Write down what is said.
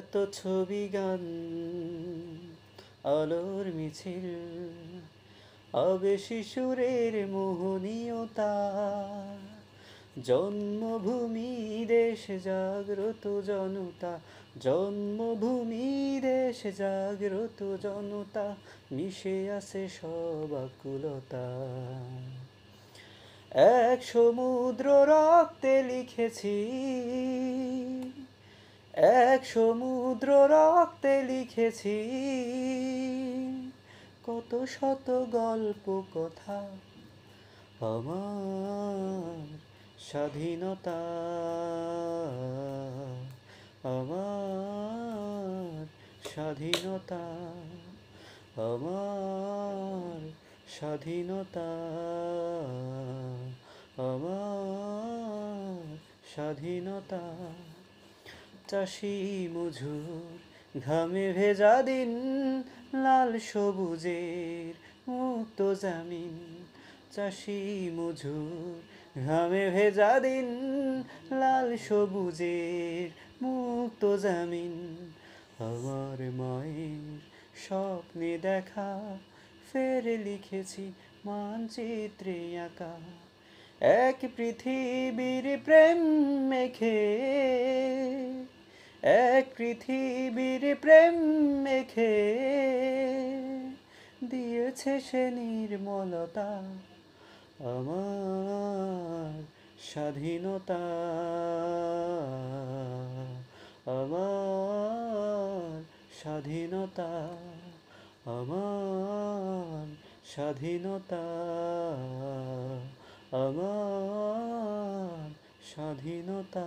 এত ছবি গান আলোর মিছিল আবে শিশুরের মোহনীয়তা জন্মভূমি দেশ জাগ্রত জনতা জন্মভূমি দেশ জাগ্রত জনতা মিশে আছে সব আকুলতা এক সমুদ্র রক্তে লিখেছি এক সমুদ্র রক্তে লিখেছি কত শত গল্প কথা আমার স্বাধীনতা আমার স্বাধীনতা আমার স্বাধীনতা আমার স্বাধীনতা চাষি মজুর ঘামে ভেজা দিন লাল সবুজের মুক্ত জামিন চাষি মজুর ঘামে ভেজা দিন লাল সবুজের মুক্ত জামিন আমার মায়ের স্বপ্নে দেখা ফের লিখেছি মানচিত্রে আঁকা এক পৃথিবীর প্রেম মেখে এক পৃথিবীর প্রেম মেখে দিয়েছে সে নির্মলতা আমার স্বাধীনতা আমার স্বাধীনতা আমার স্বাধীনতা আমার স্বাধীনতা